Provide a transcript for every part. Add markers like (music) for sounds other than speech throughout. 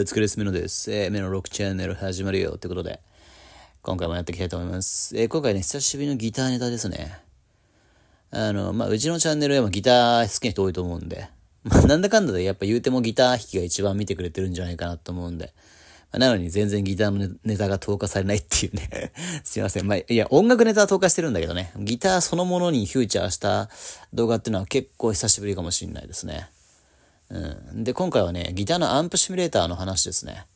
お疲れす、です。えー、メロ6チャンネル始まるよってことで、今回もやっていきたいと思います。えー、今回ね、久しぶりのギターネタですね。あの、まあ、うちのチャンネルはギター好きな人多いと思うんで、まあ、なんだかんだでやっぱ言うてもギター弾きが一番見てくれてるんじゃないかなと思うんで、まあ、なのに全然ギターのネタが投下されないっていうね (laughs) すいません。まあ、いや、音楽ネタは投下してるんだけどね、ギターそのものにフューチャーした動画っていうのは結構久しぶりかもしんないですね。うん。で、今回はね、ギターのアンプシミュレーターの話ですね。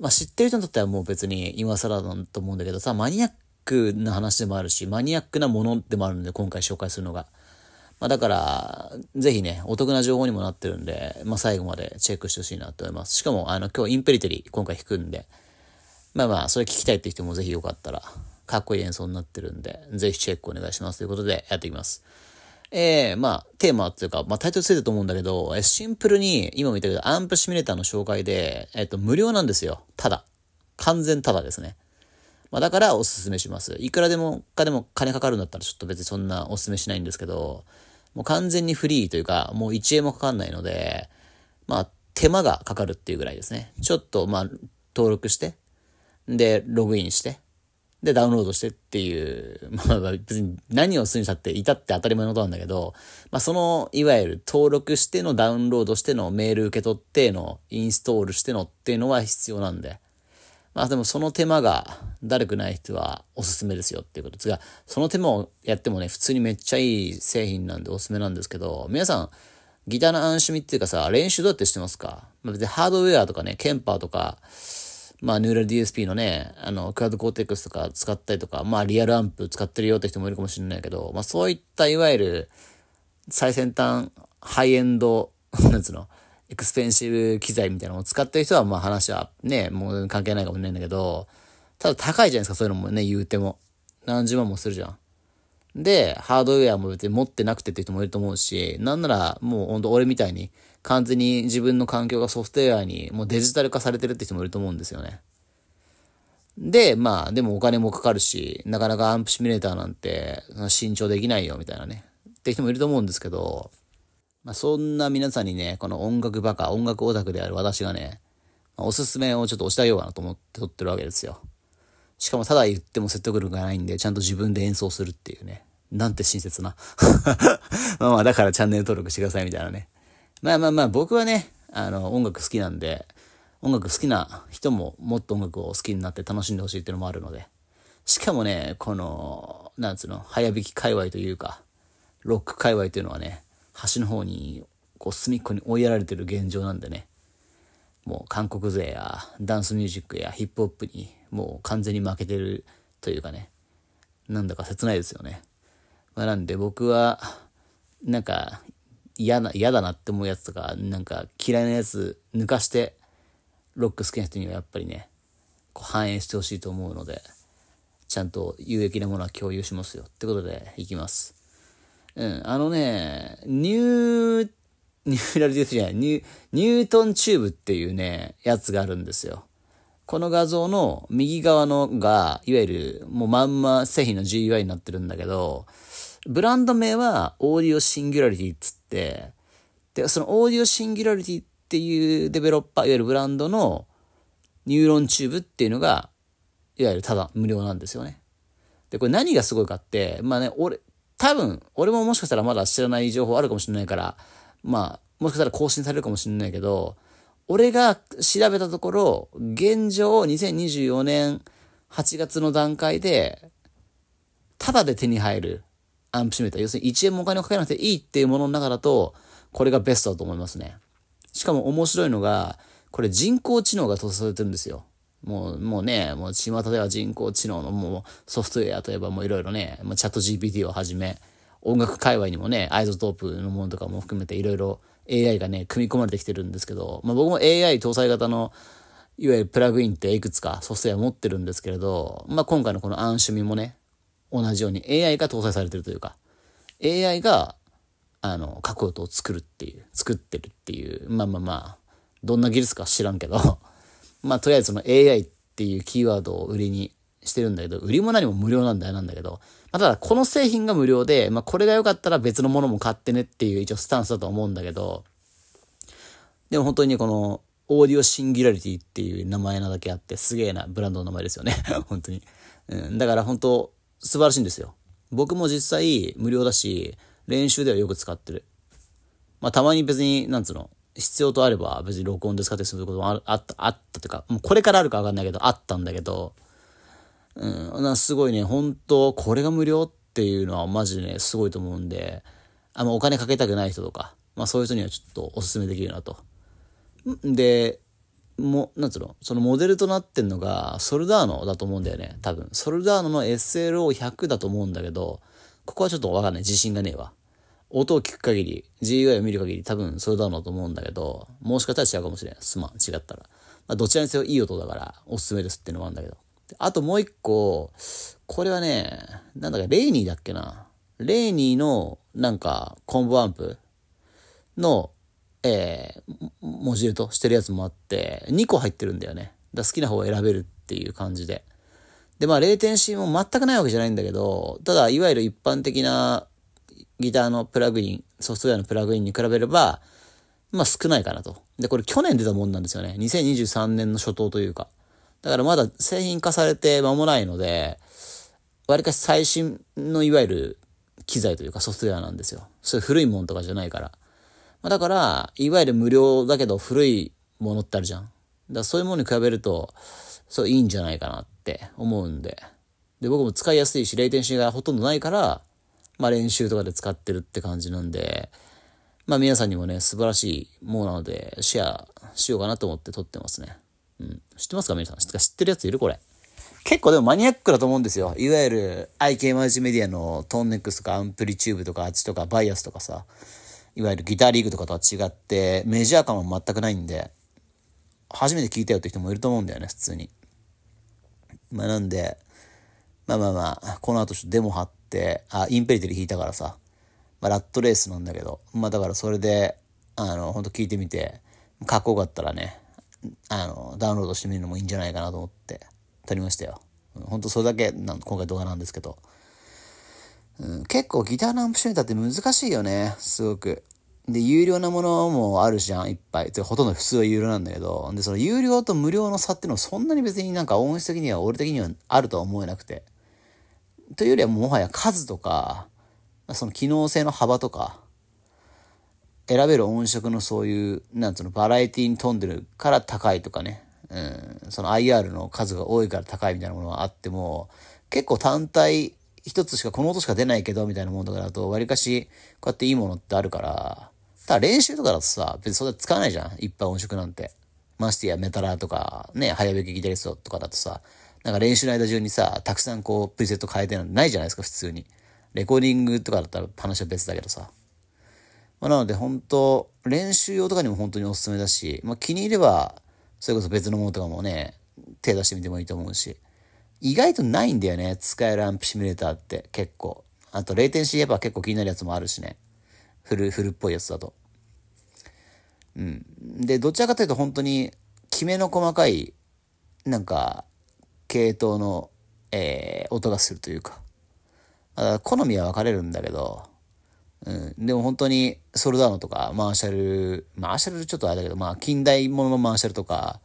まあ、知ってる人にとってはもう別に今更だと思うんだけどさ、マニアックな話でもあるし、マニアックなものでもあるんで、今回紹介するのが。まあ、だから、ぜひね、お得な情報にもなってるんで、まあ、最後までチェックしてほしいなと思います。しかも、あの、今日インペリテリ今回弾くんで、まあまあ、それ聞きたいって人もぜひよかったら、かっこいい演奏になってるんで、ぜひチェックお願いしますということでやっていきます。えー、まあ、テーマっていうか、まあ、タイトルついてると思うんだけど、えー、シンプルに、今も言ったけど、アンプシミュレーターの紹介で、えっ、ー、と、無料なんですよ。ただ。完全ただですね。まあ、だからおすすめします。いくらでも、かでも金かかるんだったら、ちょっと別にそんなおすすめしないんですけど、もう完全にフリーというか、もう1円もかかんないので、まあ、手間がかかるっていうぐらいですね。ちょっと、まあ、登録して、で、ログインして、で、ダウンロードしてっていう、(laughs) まあ別に何をするにしたっていたって当たり前のことなんだけど、まあその、いわゆる登録してのダウンロードしてのメール受け取ってのインストールしてのっていうのは必要なんで。まあでもその手間がだるくない人はおすすめですよっていうことですが、その手間をやってもね、普通にめっちゃいい製品なんでおすすめなんですけど、皆さん、ギターの安心みっていうかさ、練習どうやってしてますかまあ別にハードウェアとかね、ケンパーとか、まあ、ニューラル DSP のね、あの、クラウドコーテックスとか使ったりとか、まあ、リアルアンプ使ってるよって人もいるかもしれないけど、まあ、そういった、いわゆる、最先端、ハイエンド、(laughs) なんつうの、エクスペンシブ機材みたいなのを使ってる人は、まあ、話はね、もう関係ないかもしれないんだけど、ただ高いじゃないですか、そういうのもね、言うても。何十万もするじゃん。で、ハードウェアも別に持ってなくてって人もいると思うし、なんならもうほんと俺みたいに完全に自分の環境がソフトウェアにもうデジタル化されてるって人もいると思うんですよね。で、まあ、でもお金もかかるし、なかなかアンプシミュレーターなんて慎重できないよみたいなね。って人もいると思うんですけど、まあそんな皆さんにね、この音楽バカ、音楽オタクである私がね、おすすめをちょっと押してあげようかなと思って撮ってるわけですよ。しかもただ言っても説得力がないんで、ちゃんと自分で演奏するっていうね。なんて親切な。(laughs) まあまあ、だからチャンネル登録してくださいみたいなね。まあまあまあ、僕はね、あの、音楽好きなんで、音楽好きな人ももっと音楽を好きになって楽しんでほしいっていうのもあるので。しかもね、この、なんつうの、早弾き界隈というか、ロック界隈というのはね、端の方に、こう、隅っこに追いやられてる現状なんでね。もう韓国勢やダンスミュージックやヒップホップにもう完全に負けてるというかね、なんだか切ないですよね。まあ、なんで僕は、なんか嫌な、嫌だなって思うやつとか、なんか嫌いなやつ抜かして、ロック好きな人にはやっぱりね、こう反映してほしいと思うので、ちゃんと有益なものは共有しますよ。ってことで、いきます。うん、あのね、ニューニューラルディスじゃない、ニュニュートンチューブっていうね、やつがあるんですよ。この画像の右側のが、いわゆるもうまんま製品の GUI になってるんだけど、ブランド名はオーディオシンギュラリティっつって、で、そのオーディオシンギュラリティっていうデベロッパー、いわゆるブランドのニューロンチューブっていうのが、いわゆるただ無料なんですよね。で、これ何がすごいかって、まあね、俺、多分、俺ももしかしたらまだ知らない情報あるかもしれないから、まあ、もしかしたら更新されるかもしれないけど、俺が調べたところ、現状2024年8月の段階で、ただで手に入るアンプシメーター、要するに1円もお金をかけなくていいっていうものの中だと、これがベストだと思いますね。しかも面白いのが、これ人工知能が搭載されてるんですよ。もう、もうね、もう巷では人工知能のもうソフトウェアといえばもういろいろね、チャット GPT をはじめ、音楽界隈にもね、アイゾトープのものとかも含めていろいろ AI がね、組み込まれてきてるんですけど、まあ、僕も AI 搭載型の、いわゆるプラグインっていくつかソフトウェア持ってるんですけれど、まあ、今回のこのアンシュミもね、同じように AI が搭載されてるというか、AI が、あの、書く音を作るっていう、作ってるっていう、まあまあまあ、どんな技術か知らんけど (laughs) まあ、とりあえずその AI っていうキーワードを売りにしてるんだけど、売りも何も無料なんだよなんだけど、まあ、ただ、この製品が無料で、まあ、これが良かったら別のものも買ってねっていう一応スタンスだと思うんだけど、でも本当にこの、オーディオシンギュラリティっていう名前なだけあって、すげえな、ブランドの名前ですよね。(laughs) 本当に。うん、だから本当、素晴らしいんですよ。僕も実際無料だし、練習ではよく使ってる。まあ、たまに別に、なんつうの、必要とあれば別に録音で使ってすることもあった、あったというか、もうこれからあるかわかんないけど、あったんだけど、うん、なすごいね、本当これが無料っていうのはマジでね、すごいと思うんで、あの、お金かけたくない人とか、まあそういう人にはちょっとおすすめできるなと。で、も、なんつうの、そのモデルとなってんのが、ソルダーノだと思うんだよね、多分。ソルダーノの SLO100 だと思うんだけど、ここはちょっとわかんない。自信がねえわ。音を聞く限り、GUI を見る限り多分ソルダーノだと思うんだけど、もしかしたら違うかもしれん。すまん、違ったら。まあ、どちらにせよいい音だから、おすすめですっていうのもあるんだけど。あともう一個、これはね、なんだかレイニーだっけな。レイニーのなんかコンボアンプの、えー、モジューとしてるやつもあって、2個入ってるんだよね。だ好きな方を選べるっていう感じで。で、まあ、0点 C も全くないわけじゃないんだけど、ただ、いわゆる一般的なギターのプラグイン、ソフトウェアのプラグインに比べれば、まあ少ないかなと。で、これ去年出たもんなんですよね。2023年の初頭というか。だからまだ製品化されて間もないので、わりかし最新のいわゆる機材というかソフトウェアなんですよ。そういう古いもんとかじゃないから。まあ、だから、いわゆる無料だけど古いものってあるじゃん。だそういうものに比べると、そういいんじゃないかなって思うんで。で、僕も使いやすいし、レイテンシーがほとんどないから、まあ練習とかで使ってるって感じなんで、まあ皆さんにもね、素晴らしいものなので、シェアしようかなと思って撮ってますね。うん。知ってますか皆さん。知ってるやついるこれ。結構でもマニアックだと思うんですよ。いわゆる IK マルチメディアのトーンネックスとかアンプリチューブとかあっちとかバイアスとかさ、いわゆるギターリーグとかとは違ってメジャー感は全くないんで、初めて聞いたよって人もいると思うんだよね、普通に。まあなんで、まあまあまあ、この後ちょっとデモ貼って、あ、インペリテル弾いたからさ、まあラットレースなんだけど、まあだからそれで、あの、ほんと聞いてみて、かっこよかったらね、あの、ダウンロードしてみるのもいいんじゃないかなと思って撮りましたよ。ほんとそれだけなん、今回動画なんですけど。うん、結構ギターのアンプシュにタって難しいよね、すごく。で、有料なものもあるじゃん、いっぱい。ほとんど普通は有料なんだけど。で、その有料と無料の差っていうのはそんなに別になんか音質的には俺的にはあるとは思えなくて。というよりはもはや数とか、その機能性の幅とか、選べる音色のそういう、なんつうの、バラエティに富んでるから高いとかね、うん、その IR の数が多いから高いみたいなものはあっても、結構単体一つしか、この音しか出ないけど、みたいなものとかだと、わりかし、こうやっていいものってあるから、ただ練習とかだとさ、別にそれ使わないじゃん。一般音色なんて。ましてやメタラーとか、ね、早弾きギタリストとかだとさ、なんか練習の間中にさ、たくさんこう、プリセット変えてるのないじゃないですか、普通に。レコーディングとかだったら話は別だけどさ。まあ、なので本当、練習用とかにも本当におすすめだし、まあ、気に入れば、それこそ別のものとかもね、手出してみてもいいと思うし、意外とないんだよね、使えるアンプシミュレーターって結構。あと、レイテンシーやっぱ結構気になるやつもあるしね。フル、フルっぽいやつだと。うん。で、どちらかというと本当に、きめの細かい、なんか、系統の、えー、音がするというか。好みは分かれるんだけど、うん、でも本当にソルダーノとかマーシャル、マーシャルちょっとあれだけど、まあ近代もののマーシャルとか、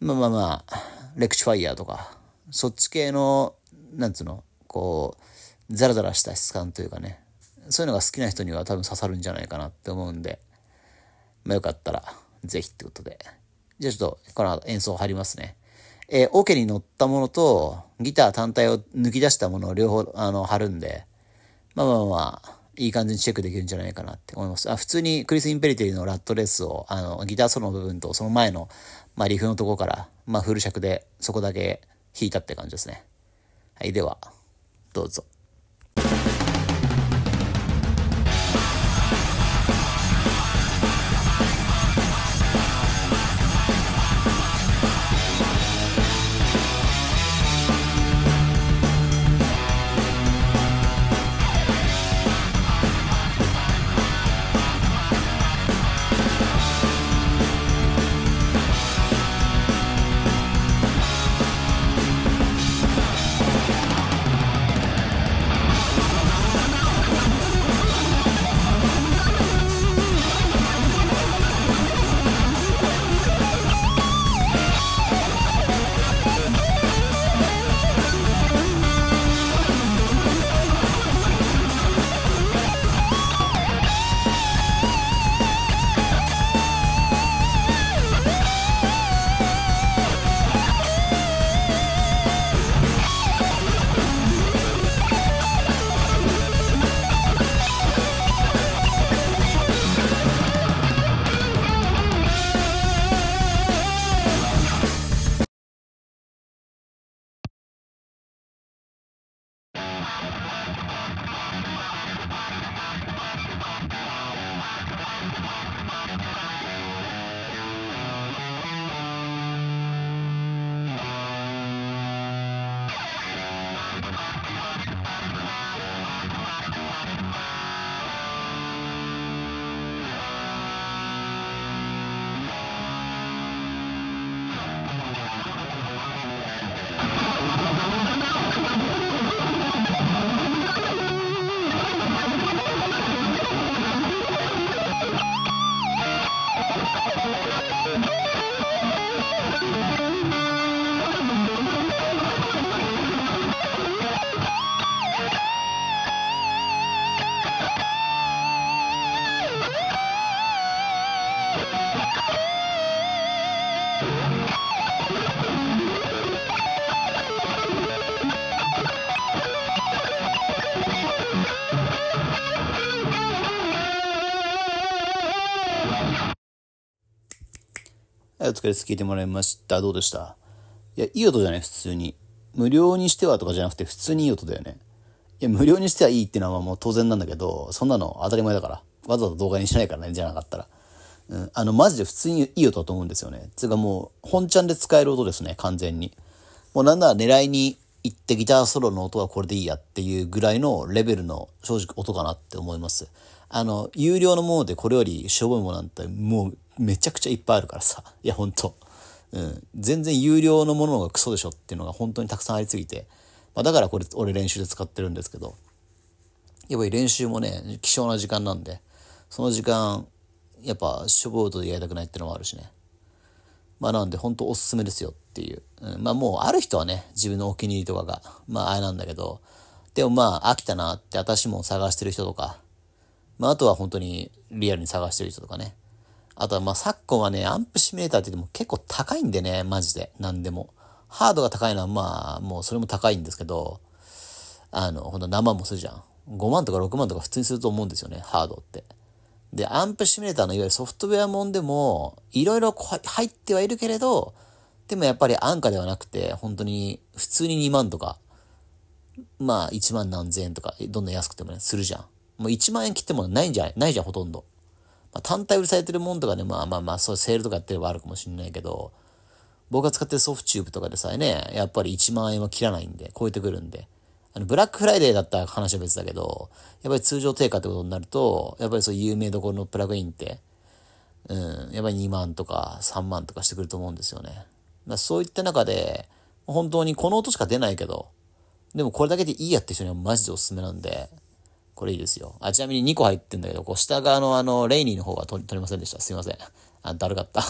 まあまあまあ、レクチファイヤーとか、そっち系の、なんつうの、こう、ザラザラした質感というかね、そういうのが好きな人には多分刺さるんじゃないかなって思うんで、まあよかったら、ぜひってことで。じゃあちょっと、この後演奏を貼りますね。えー、オケに乗ったものと、ギター単体を抜き出したものを両方、あの、貼るんで、まあまあまあ、いい感じにチェックできるんじゃないかなって思います。あ普通にクリス・インペリティのラットレースをあのギターソロの部分とその前の、まあ、リフのとこから、まあ、フル尺でそこだけ弾いたって感じですね。はい、では、どうぞ。お疲れです。聞いてもらいました。どうでしたいや、いい音じゃない普通に。無料にしてはとかじゃなくて、普通にいい音だよね。いや、無料にしてはいいっていうのはもう当然なんだけど、そんなの当たり前だから。わざわざ動画にしないからね、じゃなかったら。うん、あの、マジで普通にいい音だと思うんですよね。つうかもう、本ちゃんで使える音ですね、完全に。もうなんなら狙いに行ってギターソロの音はこれでいいやっていうぐらいのレベルの正直音かなって思います。あの、有料のものでこれよりしょぼいものなんてもうめちゃくちゃいっぱいあるからさ。いや、ほんと。うん。全然有料のものがクソでしょっていうのが本当にたくさんありすぎて。まあ、だからこれ俺練習で使ってるんですけど。やっぱり練習もね、希少な時間なんで、その時間、やっぱしょぼでとやりたくないってのもあるしね。まあなんで本当おすすめですよっていう。うん、まあもうある人はね、自分のお気に入りとかが、まああれなんだけど、でもまあ飽きたなって私も探してる人とか、まあ、あとは本当にリアルに探してる人とかね。あとはまあ昨今はね、アンプシメーターって言っても結構高いんでね、マジで。何でも。ハードが高いのはまあ、もうそれも高いんですけど、あの、ほんと何万もするじゃん。5万とか6万とか普通にすると思うんですよね、ハードって。で、アンプシミュレーターのいわゆるソフトウェアもんでも、いろいろ入ってはいるけれど、でもやっぱり安価ではなくて、本当に普通に2万とか、まあ1万何千円とか、どんどん安くてもね、するじゃん。もう1万円切ってもないんじゃないないじゃん、ほとんど。まあ、単体売りされてるもんとかね、まあまあまあ、そうセールとかやってればあるかもしんないけど、僕が使ってるソフトチューブとかでさえね、やっぱり1万円は切らないんで、超えてくるんで。あの、ブラックフライデーだった話は別だけど、やっぱり通常定価ってことになると、やっぱりそう有名どころのプラグインって、うん、やっぱり2万とか3万とかしてくると思うんですよね。まあ、そういった中で、本当にこの音しか出ないけど、でもこれだけでいいやって人にはマジでおすすめなんで、これいいですよ。あ、ちなみに2個入ってんだけど、こう下側のあの、レイニーの方は取りませんでした。すいません。あ、だるかった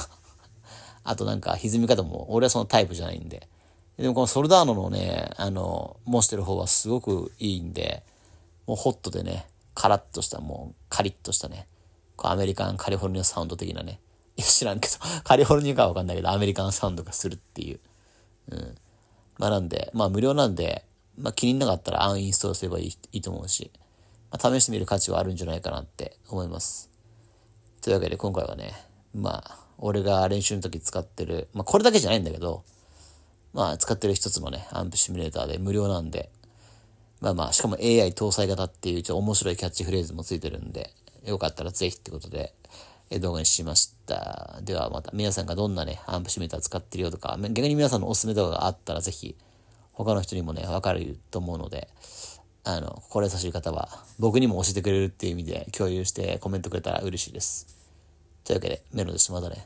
(laughs) あとなんか歪み方も、俺はそのタイプじゃないんで。でもこのソルダーノのね、あの、模してる方はすごくいいんで、もうホットでね、カラッとした、もうカリッとしたね、こうアメリカンカリフォルニアサウンド的なね、知らんけど、(laughs) カリフォルニアかわかんないけど、アメリカンサウンドがするっていう。うん。まあなんで、まあ無料なんで、まあ気になかったらアンインストールすればいいいいと思うし。試してみる価値はあるんじゃないかなって思います。というわけで今回はね、まあ、俺が練習の時使ってる、まあこれだけじゃないんだけど、まあ使ってる一つのね、アンプシミュレーターで無料なんで、まあまあ、しかも AI 搭載型っていうちょっと面白いキャッチフレーズもついてるんで、よかったらぜひってことで、動画にしました。ではまた皆さんがどんなね、アンプシミュレーター使ってるよとか、逆に皆さんのおすすめ動画があったらぜひ、他の人にもね、わかると思うので、あの、心優しい方は、僕にも教えてくれるっていう意味で共有してコメントくれたら嬉しいです。というわけで、メロディしまたね。